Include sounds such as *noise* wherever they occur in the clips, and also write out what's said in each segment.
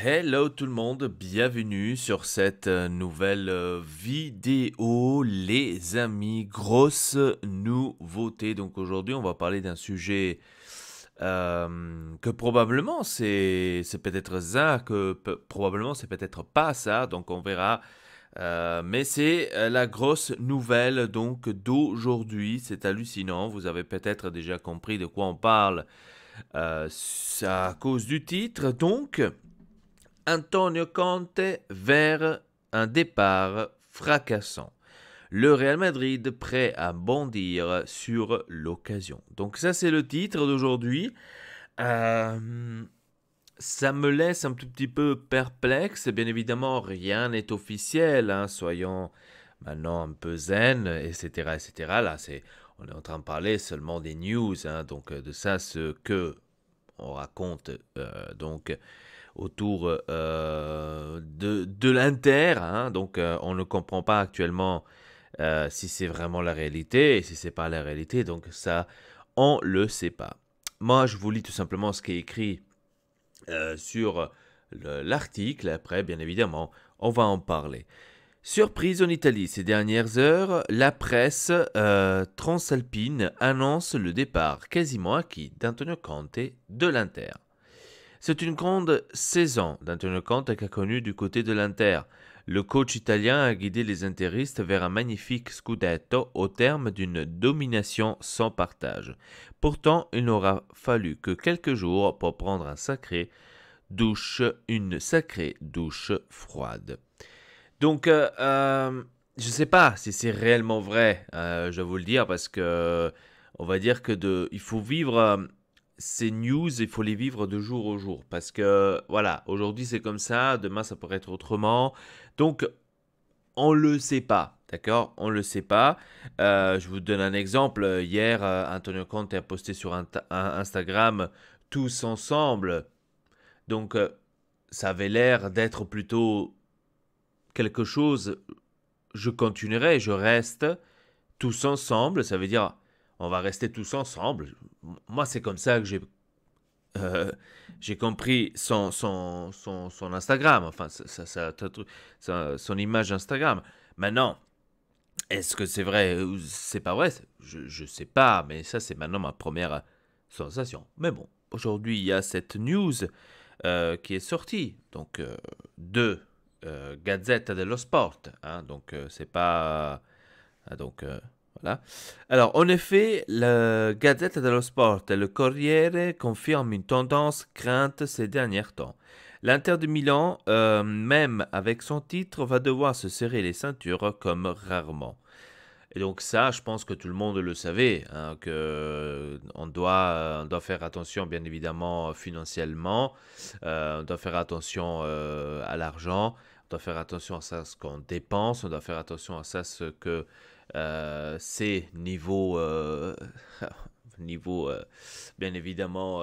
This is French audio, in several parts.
Hello tout le monde, bienvenue sur cette euh, nouvelle euh, vidéo les amis, grosse nouveauté. Donc aujourd'hui on va parler d'un sujet euh, que probablement c'est peut-être ça, que probablement c'est peut-être pas ça, donc on verra. mais c'est la grosse nouvelle donc d'aujourd'hui, c'est hallucinant, vous avez peut-être déjà compris de quoi on parle à cause du titre donc. Antonio Conte vers un départ fracassant. Le Real Madrid prêt à bondir sur l'occasion. Donc ça c'est le titre d'aujourd'hui. Euh, ça me laisse un tout petit peu perplexe. Bien évidemment, rien n'est officiel. Hein. Soyons maintenant un peu zen, etc. etc. Là, c'est, on est en train de parler seulement des news. Hein. Donc euh, de ça, ce que on raconte. Euh, donc autour euh, de, l'Inter. Hein. donc euh, on ne comprend pas actuellement euh, si c'est vraiment la réalité et si c'est pas la réalité. Donc ça, on le sait pas. Moi, je vous lis tout simplement ce qui est écrit sur l'article. Après, bien évidemment, on va en parler. Surprise en Italie, ces dernières heures, la presse transalpine annonce le départ quasiment acquis d'Antonio Conte de l'Inter. C'est une grande saison d'Antonio compte qu'a connu du côté de l'Inter. Le coach italien a guidé les interistes vers un magnifique scudetto au terme d'une domination sans partage. Pourtant, il n'aura fallu que quelques jours pour prendre un sacré douche, une sacrée douche froide. Donc, euh, euh, je ne sais pas si c'est réellement vrai, euh, je vais vous le dire, parce que on va dire que de, il faut vivre ces news, il faut les vivre de jour au jour. Parce que, voilà, aujourd'hui c'est comme ça, demain ça pourrait être autrement. Donc, on ne le sait pas. D'accord On ne le sait pas. Euh, je vous donne un exemple. Hier, euh, Antonio Conte a posté sur Instagram tous ensemble. Donc, euh, ça avait l'air d'être plutôt quelque chose. Je continuerai, je reste tous ensemble. Ça veut dire, on va rester tous ensemble moi, c'est comme ça que j'ai euh, j'ai compris son, son, son, son, Instagram, enfin, ça, ça, son image Instagram. Maintenant, est-ce que c'est vrai ou c'est pas vrai Je ne sais pas, mais ça, c'est maintenant ma première sensation. Mais bon, aujourd'hui, il y a cette news euh, qui est sortie, donc euh, de euh, Gazette dello Sport. Hein, donc, c'est pas. Ah, donc. Alors, en effet, la Gazette dello Sport et le Corriere confirment une tendance crainte ces derniers temps. L'Inter de Milan, euh, même avec son titre, va devoir se serrer les ceintures comme rarement. Et donc ça, je pense que tout le monde le savait, hein, que euh, euh, on doit, faire attention bien évidemment financièrement, on doit faire attention à l'argent, on doit faire attention à ce qu'on dépense, on doit faire attention à ce que euh, c'est niveau, euh, *laughs* niveau euh, bien évidemment,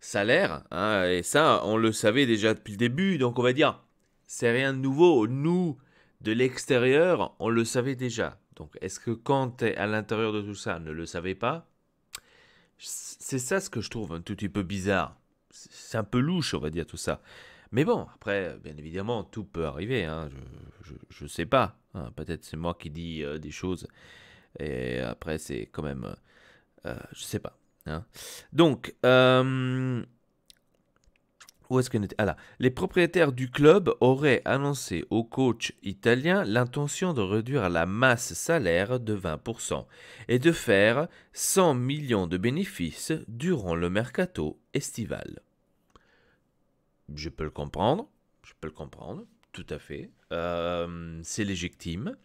salaire. Hein, et ça, on le savait déjà depuis le début. Donc, on va dire, c'est rien de nouveau. Nous, de l'extérieur, on le savait déjà. Donc, est-ce que quand à l'intérieur de tout ça, ne le savait pas C'est ça ce que je trouve un tout petit peu bizarre. C'est un peu louche, on va dire, tout ça. Mais bon, après, bien évidemment, tout peut arriver. Hein, je ne sais pas. Hein. Peut-être c'est moi qui dis euh, des choses. Et après, c'est quand même... Euh, euh, je ne sais pas. Hein. Donc... où est-ce qu'on était ah Les propriétaires du club auraient annoncé au coach italien l'intention de réduire la masse salaire de 20% et de faire 100 millions de bénéfices durant le mercato estival. Je peux le comprendre, je peux le comprendre, tout à fait. Euh, c'est légitime.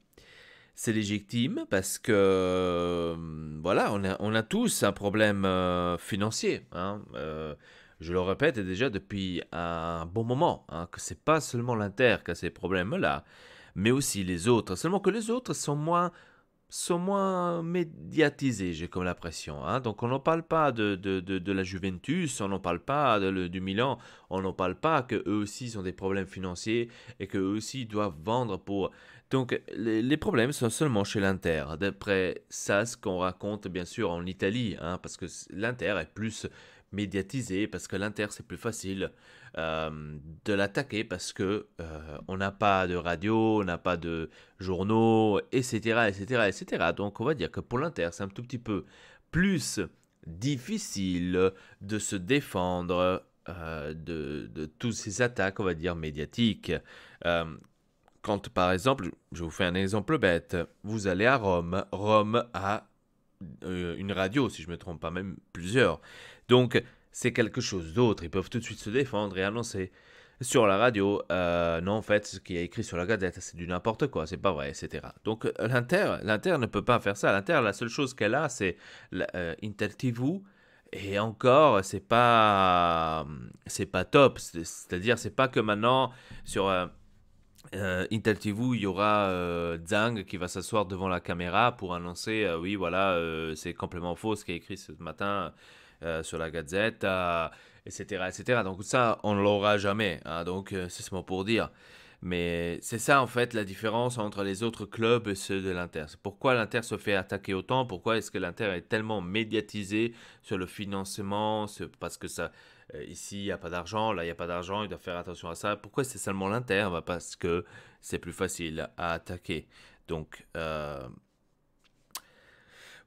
C'est légitime parce que, euh, voilà, on a, tous un problème euh, financier. Hein. je le répète déjà depuis un bon moment, hein, que c'est pas seulement l'Inter qui a ces problèmes-là, mais aussi les autres. Seulement que les autres sont moins sont moins médiatisés, j'ai comme l'impression. Hein. Donc on n'en parle pas de, de, la Juventus, on n'en parle pas du Milan, on n'en parle pas que eux aussi ont des problèmes financiers et qu'eux aussi doivent vendre pour... Donc les, problèmes sont seulement chez l'Inter, d'après ça ce qu'on raconte bien sûr en Italie, hein, parce que l'Inter est plus médiatisé parce que l'Inter c'est plus facile euh, de l'attaquer parce que euh, on n'a pas de radio, on n'a pas de journaux, etc., etc., etc. Donc on va dire que pour l'Inter c'est un tout petit peu plus difficile de se défendre euh, de, de toutes ces attaques, on va dire médiatiques. quand par exemple, je vous fais un exemple bête, vous allez à Rome, Rome a euh, une radio, si je me trompe pas, même plusieurs. Donc c'est quelque chose d'autre. Ils peuvent tout de suite se défendre et annoncer sur la radio, euh, non, en fait, ce qui est écrit sur la gadette c'est du n'importe quoi, c'est pas vrai, etc. Donc euh, l'Inter, l'Inter ne peut pas faire ça. L'Inter, la seule chose qu'elle a, c'est euh, tv et encore, c'est pas, c'est pas top. C'est-à-dire, c'est pas que maintenant sur euh, Intel TV, il y aura euh, Zhang qui va s'asseoir devant la caméra pour annoncer euh, oui, voilà, c'est complètement faux ce qui est écrit ce matin sur la Gazette, etc., etc. Donc, ça, on ne l'aura jamais. Hein, donc, c'est ce mot pour dire. Mais c'est ça, en fait, la différence entre les autres clubs et ceux de l'Inter. Pourquoi l'Inter se fait attaquer autant Pourquoi est-ce que l'Inter est tellement médiatisé sur le financement Parce que ça euh, ici, il n'y a pas d'argent, là, il n'y a pas d'argent, il doit faire attention à ça. Pourquoi c'est seulement l'inter bah, Parce que c'est plus facile à attaquer. Donc, euh,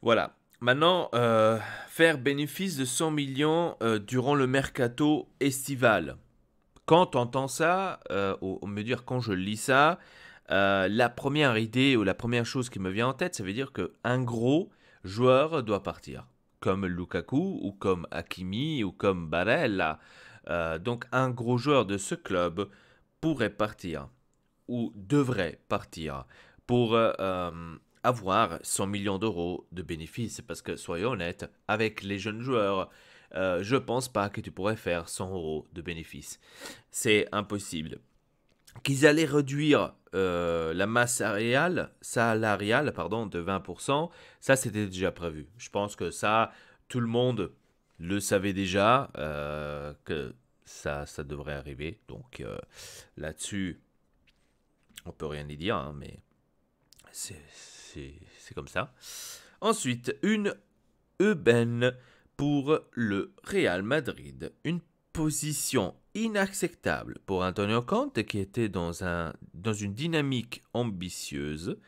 voilà. Maintenant, euh, faire bénéfice de 100 millions durant le mercato estival. Quand entends ça, ou, me dire quand je lis ça, la première idée ou la première chose qui me vient en tête, ça veut dire qu'un gros joueur doit partir comme Lukaku ou comme Hakimi ou comme Barella. Euh, donc un gros joueur de ce club pourrait partir ou devrait partir pour euh, euh, avoir 100 millions d'euros de bénéfices. Parce que soyons honnêtes, avec les jeunes joueurs, euh, je pense pas que tu pourrais faire 100 euros de bénéfices. C'est impossible. Qu'ils allaient réduire euh, la masse salariale, salariale pardon, de 20%, ça c'était déjà prévu. Je pense que ça, tout le monde le savait déjà, euh, que ça, ça devrait arriver. Donc euh, là-dessus, on peut rien y dire, hein, mais c'est comme ça. Ensuite, une Eben pour le Real Madrid. Une position inacceptable pour Antonio Conte qui était dans, un, dans une dynamique ambitieuse.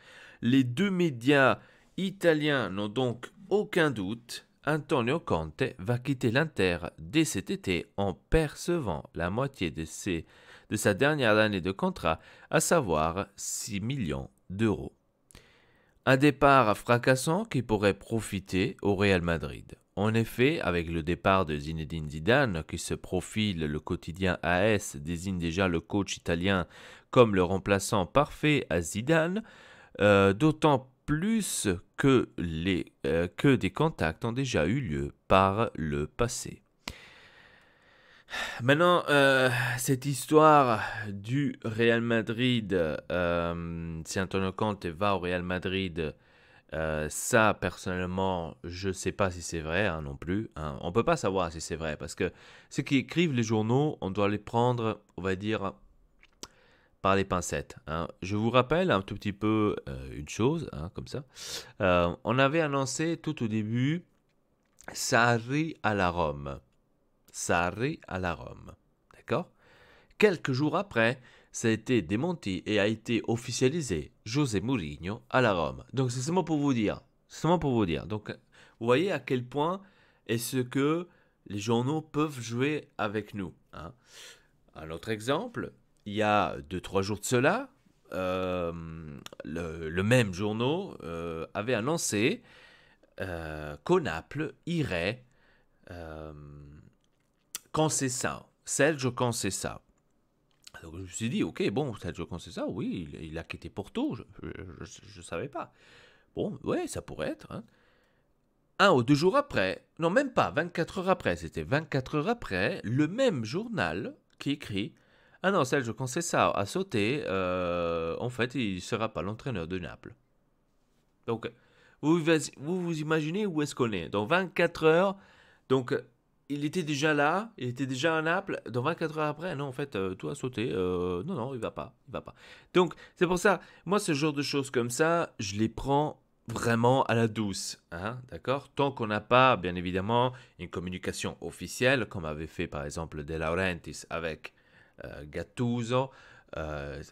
Les deux médias italiens n'ont donc aucun doute. Antonio Conte va quitter l'Inter dès cet été en percevant la moitié de, ses, de sa dernière année de contrat, à savoir 6 millions d'euros. Un départ fracassant qui pourrait profiter au Real Madrid. En effet, avec le départ de Zinedine Zidane, qui se profile, le quotidien AS désigne déjà le coach italien comme le remplaçant parfait à Zidane, euh, d'autant plus euh, que, des contacts ont déjà eu lieu par le passé. Maintenant, euh, cette histoire du Real Madrid, si Antonio Conte va au Real Madrid euh, ça, personnellement, je ne sais pas si c'est vrai hein, non plus. Hein. On ne peut pas savoir si c'est vrai parce que ceux qui écrivent les journaux, on doit les prendre, on va dire, par les pincettes. Hein. Je vous rappelle un tout petit peu euh, une chose, comme ça. Euh, on avait annoncé tout au début Sarri à la Rome. Sarri à la Rome. D'accord Quelques jours après, ça a été démenti et a été officialisé José Mourinho à la Rome. Donc c'est seulement pour vous dire, seulement pour vous dire. Donc vous voyez à quel point est-ce que les journaux peuvent jouer avec nous. Hein. Un autre exemple, il y a deux, trois jours de cela, euh, le, même journaux euh, avait annoncé euh, qu'au Naples irait quand euh, Sergio ça. Bah, je me suis dit, ok, bon, Sergio ça, oui, il, a quitté Porto, je ne savais pas. Bon, ouais, ça pourrait être. Hein. Un ou deux jours après, non même pas, 24 heures après, c'était 24 heures après, le même journal qui écrit, ah non, Sergio ça a sauté, euh, en fait, il ne sera pas l'entraîneur de Naples. Donc, vous vous, vous imaginez où est-ce qu'on est Dans 24 heures, donc il était déjà là, il était déjà à Naples. Dans 24 heures après, non, en fait, euh, tout a sauté. Euh, non, non, il va pas, il va pas. Donc, c'est pour ça, moi, ce genre de choses comme ça, je les prends vraiment à la douce, hein, d'accord Tant qu'on n'a pas, bien évidemment, une communication officielle, comme avait fait par exemple De Laurentiis avec euh, Gattuso,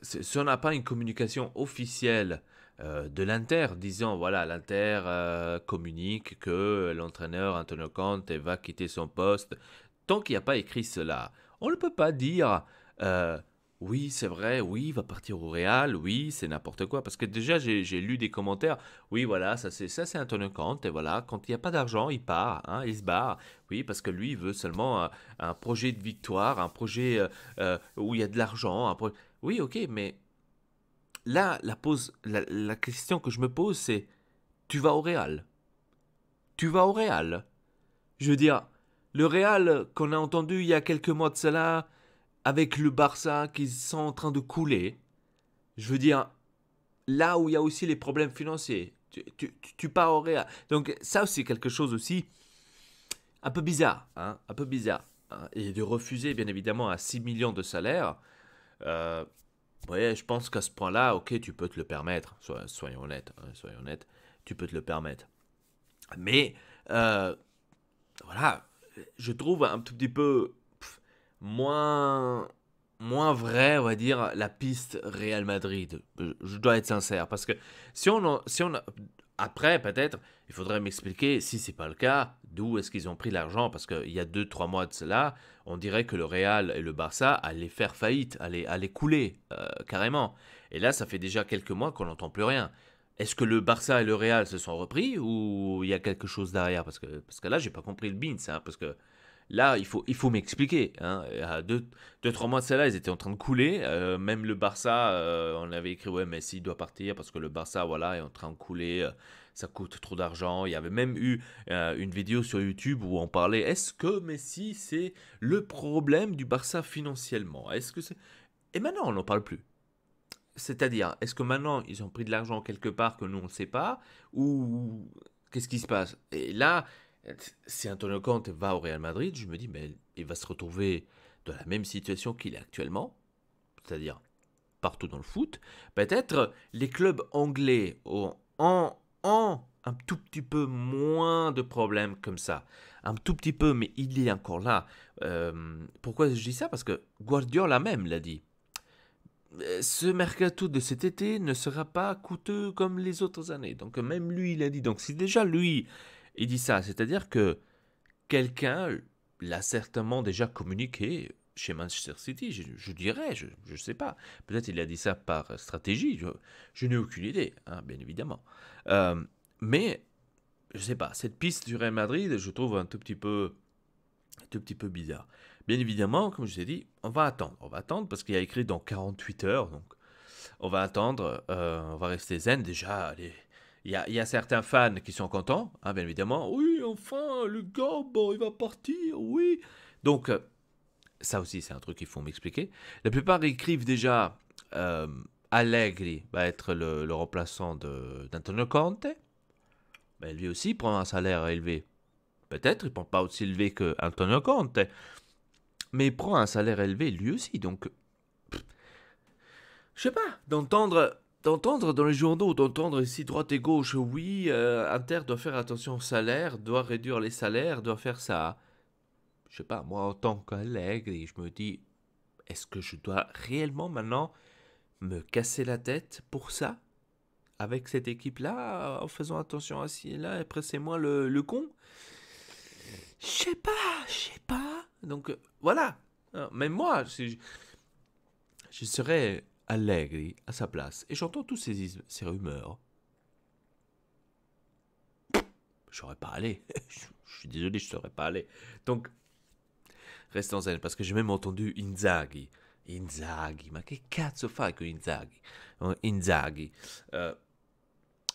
si on n'a pas une communication officielle euh, de l'Inter, disant, voilà, l'Inter euh, communique que l'entraîneur Antonio Conte va quitter son poste. Tant qu'il n'y a pas écrit cela, on ne peut pas dire euh, oui, c'est vrai, oui, il va partir au Real, oui, c'est n'importe quoi. Parce que déjà, j'ai lu des commentaires, oui, voilà, ça c'est ça Antonio Conte, et voilà, quand il n'y a pas d'argent, il part, hein, il se barre. Oui, parce que lui, il veut seulement un, projet de victoire, un projet où il y a de l'argent. Oui, ok, mais là, la, question que je me pose, c'est tu vas au Real Tu vas au Real Je veux dire, le Real qu'on a entendu il y a quelques mois de cela, avec le Barça qui sont en train de couler, je veux dire, là où il y a aussi les problèmes financiers, tu, pars au Real. Donc, ça, c'est quelque chose aussi un peu bizarre, hein, un peu bizarre. Hein, et de refuser, bien évidemment, à 6 millions de salaire. Euh, voyez, je pense qu'à ce point-là, ok, tu peux te le permettre. soyons honnêtes, hein, soyons honnêtes, tu peux te le permettre. Mais euh, voilà, je trouve un tout petit peu moins moins vrai, on va dire, la piste Real Madrid. Je, je dois être sincère parce que si on, si on après, peut-être, il faudrait m'expliquer, si c'est pas le cas, d'où est-ce qu'ils ont pris l'argent, parce qu'il y a 2-3 mois de cela, on dirait que le Real et le Barça allaient faire faillite, allaient, allaient couler, euh, carrément. Et là, ça fait déjà quelques mois qu'on n'entend plus rien. Est-ce que le Barça et le Real se sont repris, ou il y a quelque chose derrière parce que, parce que là, j'ai pas compris le bin, ça, hein, parce que Là, il faut, il faut m'expliquer. Hein. Euh, à deux, deux, trois mois de cela, ils étaient en train de couler. Euh, même le Barça, euh, on avait écrit ouais, Messi doit partir parce que le Barça, voilà, est en train de couler. ça coûte trop d'argent. Il y avait même eu une vidéo sur YouTube où on parlait est-ce que Messi c'est le problème du Barça financièrement Est-ce que c'est Et maintenant, on n'en parle plus. C'est-à-dire, est-ce que maintenant ils ont pris de l'argent quelque part que nous on ne sait pas ou qu'est-ce qui se passe Et là, si Antonio Conte va au Real Madrid, je me dis, mais il va se retrouver dans la même situation qu'il est actuellement, c'est-à-dire partout dans le foot. Peut-être les clubs anglais ont, ont, un tout petit peu moins de problèmes comme ça. Un tout petit peu, mais il est encore là. Euh, pourquoi je dis ça Parce que Guardiola même l'a dit. Euh, ce mercato de cet été ne sera pas coûteux comme les autres années. Donc même lui, il a dit. Donc si déjà lui, il dit ça, c'est-à-dire que quelqu'un l'a certainement déjà communiqué chez Manchester City, je, dirais, je ne sais pas. Peut-être il a dit ça par stratégie, je, n'ai aucune idée, hein, bien évidemment. Euh, mais, je ne sais pas, cette piste du Real Madrid, je trouve un tout petit peu, tout petit peu bizarre. Bien évidemment, comme je ai dit, on va attendre. On va attendre parce qu'il y a écrit dans 48 heures, donc on va attendre, euh, on va rester zen déjà. allez il y a, certains fans qui sont contents, hein, bien évidemment. Oui, enfin, le gars, bon, il va partir, oui. Donc, euh, ça aussi, c'est un truc qu'il faut m'expliquer. La plupart écrivent déjà euh, Allegri va être le, remplaçant d'Antonio Conte. Mais lui aussi prend un salaire élevé. Peut-être, il ne prend pas aussi élevé qu'Antonio Conte. Mais il prend un salaire élevé lui aussi. Donc, je sais pas, d'entendre d'entendre dans les journaux, d'entendre ici droite et gauche, oui, Inter euh, doit faire attention au salaire, doit réduire les salaires, doit faire ça. Je sais pas, moi en tant qu'Allegri, je me dis, est-ce que je dois réellement maintenant me casser la tête pour ça Avec cette équipe-là, en faisant attention à ci et là, et c'est moi le, con Je sais pas, je sais pas. Donc euh, voilà, ah, même moi, je serais Allegri à sa place, et j'entends tous ces, ces rumeurs. J'aurais pas allé. *laughs* je, suis désolé, je serais pas allé. Donc, en zen, parce que j'ai même entendu Inzaghi. Inzaghi, ma que cazzo c'est que Inzaghi hein, Inzaghi. Euh,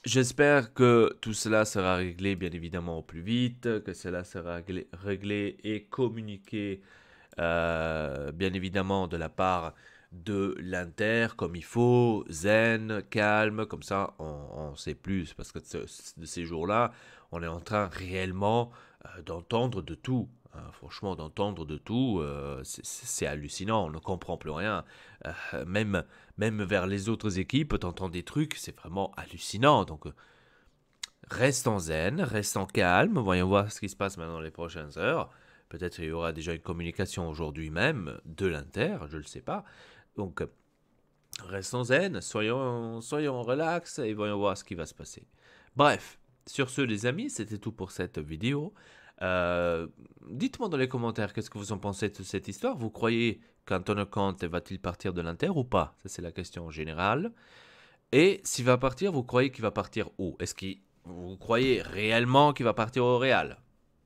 j'espère que tout cela sera réglé, bien évidemment, au plus vite, que cela sera réglé et communiqué, euh, bien évidemment, de la part de l'Inter comme il faut, zen, calme, comme ça on, on sait plus, parce que de, ces jours-là, on est en train réellement euh, d'entendre de tout. Hein. franchement, d'entendre de tout, euh, c'est hallucinant, on ne comprend plus rien. Euh, même, même vers les autres équipes, t'entends des trucs, c'est vraiment hallucinant. Donc, reste en zen, reste en calme, voyons voir ce qui se passe maintenant les prochaines heures. Peut-être il y aura déjà une communication aujourd'hui même de l'Inter, je ne sais pas. Donc, euh, restons zen, soyons, soyons relax et voyons voir ce qui va se passer. Bref, sur ce, les amis, c'était tout pour cette vidéo. Euh, dites-moi dans les commentaires qu'est-ce que vous en pensez de cette histoire. Vous croyez qu'Anton Conte va-t-il partir de l'Inter ou pas c'est la question générale. Et s'il va partir, vous croyez qu'il va partir où Est-ce que vous croyez réellement qu'il va partir au Real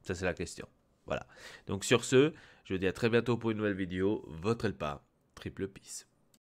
Ça, c'est la question. Voilà. Donc, sur ce, je vous dis à très bientôt pour une nouvelle vidéo. Votre Elpa. Triple Peace.